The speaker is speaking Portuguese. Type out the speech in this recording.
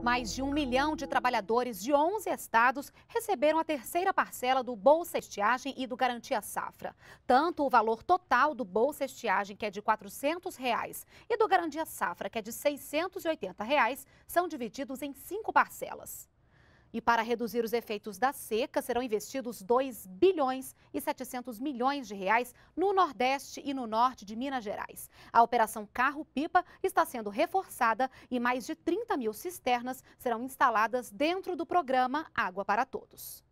Mais de um milhão de trabalhadores de 11 estados receberam a terceira parcela do Bolsa Estiagem e do Garantia Safra. Tanto o valor total do Bolsa Estiagem, que é de R$ 400, reais, e do Garantia Safra, que é de R$ 680, reais, são divididos em cinco parcelas. E para reduzir os efeitos da seca, serão investidos 2 bilhões e 700 milhões de reais no Nordeste e no Norte de Minas Gerais. A operação Carro-Pipa está sendo reforçada e mais de 30 mil cisternas serão instaladas dentro do programa Água para Todos.